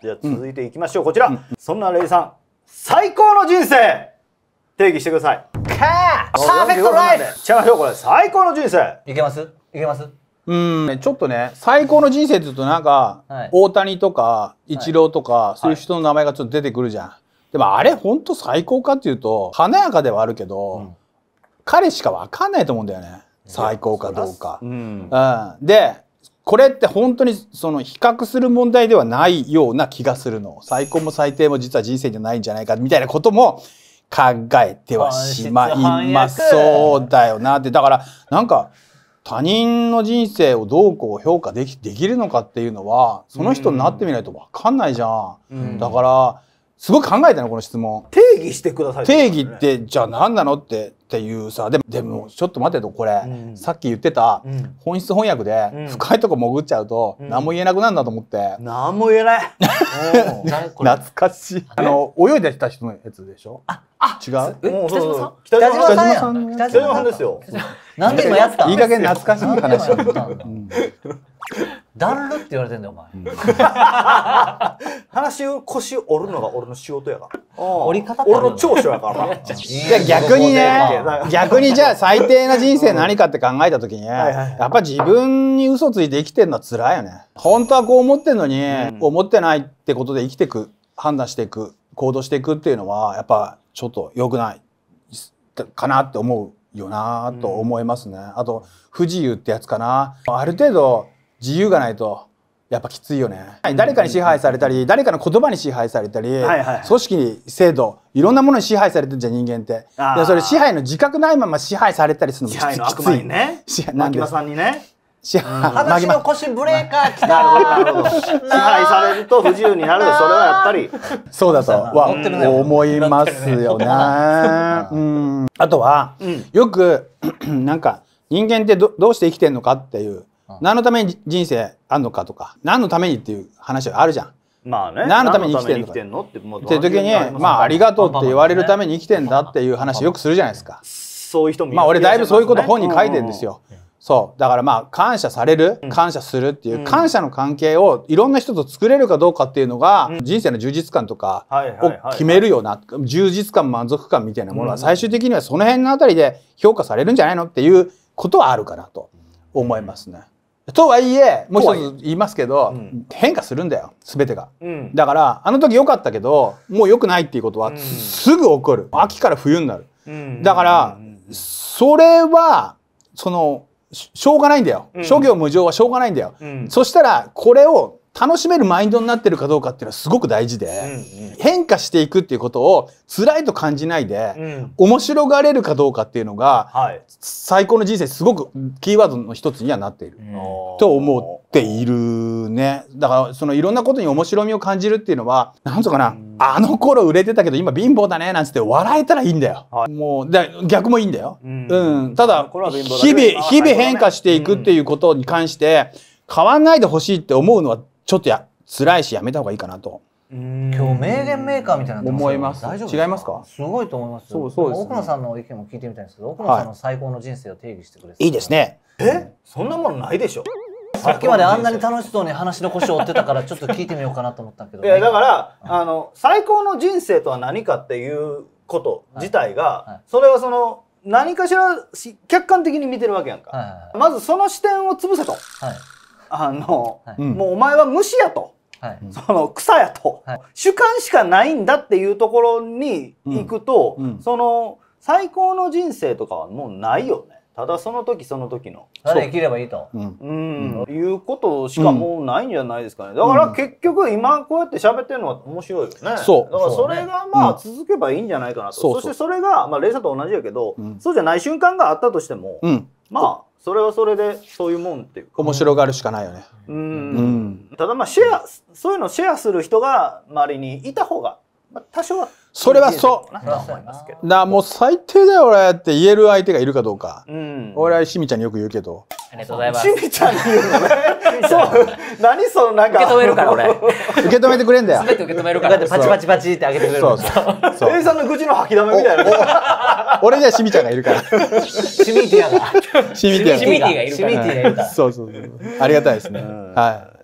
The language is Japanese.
じゃあ続いていきましょう、こちら、うん、そんなレイさん最高の人生定義してくださいパーフェクトライフ違いましょうこれ最高の人生いけますいけますうんちょっとね最高の人生って言うとなんか、はい、大谷とかイチローとか、はい、そういう人の名前がちょっと出てくるじゃん、はい、でもあれほんと最高かっていうと華やかではあるけど、うん、彼しか分かんないと思うんだよね最高かどうか、うん、うん、でこれって本当にその比較する問題ではないような気がするの最高も最低も実は人生じゃないんじゃないかみたいなことも考えてはしまいますそうだよなってだからなんか他人の人生をどうこう評価できできるのかっていうのはその人になってみないと分かんないじゃん。うん、だからすごく考えたのこの質問定義してください、ね、定義ってじゃあ何なのってっていうさでもでもちょっと待てとこれ、うん、さっき言ってた、本質翻訳で深いとこ潜っちゃうと何も言えなくなるんだと思って、うん、何も言えない 懐かしいあの泳いでた人のやつでしょああ違う北島さん北島さん北島さんですよ何でもやったいい加減懐かしい話、だるって言われてんだよお前、話を腰折るのが俺の仕事やから折り方俺の長所やからじゃ逆にね逆にじゃあ最低な人生何かって考えた時に、やっぱ自分に嘘ついて生きてるのは辛いよね本当はこう思ってんのに、うん、思ってないってことで生きてく判断していく行動していくっていうのはやっぱちょっと良くないかなって思うよなと思いますね、うん、あと不自由ってやつかなある程度自由がないとやっぱきついよね、はい、誰かに支配されたり誰かの言葉に支配されたり、はいはい、組織制度いろんなものに支配されてるじゃん人間ってでそれ支配の自覚ないまま支配されたりするのもきつい支配の悪魔にね 牧場さんにね支配、うん、私の腰ブレーカー来た 支配されると不自由になるそれはやっぱりそうだとは思いますよね、ね、うんあとは、うん、よく なんか人間ってどどうして生きてんのかっていう何のために人生あんのかとか何のためにっていう話あるじゃん。まあね、何のために生きてんのっていうって時に「まあ、ありがとう」って言われるために生きてんだっていう話よくするじゃないですか。そういう人もまあ俺だいぶそういうこと本に書いてんですよ。そうだからまあ感謝される感謝するっていう感謝の関係をいろんな人と作れるかどうかっていうのが人生の充実感とかを決めるような充実感満足感みたいなものは最終的にはその辺のあたりで評価されるんじゃないのっていうことはあるかなと思いますね。とはいえもう一つ言いますけど、うん、変化するんだよ全てが、うん、だからあの時良かったけどもう良くないっていうことは、うん、すぐ起こる秋から冬になる、だからそれはそのしょうがないんだよ、諸行無常はしょうがないんだよ、そしたらこれを楽しめるマインドになってるかどうかっていうのはすごく大事で、うんうん、変化していくっていうことを辛いと感じないで、うん、面白がれるかどうかっていうのが、はい、最高の人生すごくキーワードの一つにはなっている、うん、と思っているねだからそのいろんなことに面白みを感じるっていうのはなんとかな、うん、あの頃売れてたけど今貧乏だねなんつって笑えたらいいんだよ、はい、もう逆もいいんだよ、うんただ日々日々変化していくっていうことに関して、変わんないでほしいって思うのはちょっとや辛いしやめた方がいいかなと。今日名言メーカーみたいな思います大丈夫違いますかすごいと思いますそうそう、ね、奥野さんの意見も聞いてみたいんですけど奥野さんの最高の人生を定義してくれ、はい、いいですねえそんなものないでしょさっきまであんなに楽しそうに話の腰を追ってたからちょっと聞いてみようかなと思ったけど、ね、いやだから、あの最高の人生とは何かっていうこと自体が、はいはい、それはその何かしら客観的に見てるわけやんか、はいはいはい、まずその視点を潰せと、はいあの、はい、もうお前は虫やと。はい、その草やと、はい、主観しかないんだっていうところに行くと、うんうん、その最高の人生とかはもうないよねただその時その時のただ生きればいいとう、うんいうことしかもうないんじゃないですかねだから結局今こうやって喋ってるのは面白いよね、うん、だからそれがまあ続けばいいんじゃないかなとそ,、してそれがまあレイさんと同じやけど、そうじゃない瞬間があったとしても、まあそれはそれでそういうもんっていう面白がるしかないよねうん、ただまあシェアそういうのをシェアする人が周りにいた方が、まあ、多少はそれはそう。なもう最低だよ俺って言える相手がいるかどうか。うん、俺はしみちゃんによく言うけど。ありがとうございます。しみちゃんに言うのね。そう。何そのなんか。受け止めるから俺。受け止めてくれんだよ。全て受け止めるから。だってパチパチパチってあげてくれる。そうそう。エイさんの愚痴の吐き溜めみたいな。俺にはシミちゃんがいるから。シミティアが。シミティアがいるから。シミティがいるから。そうそうそう。ありがたいですね。はい。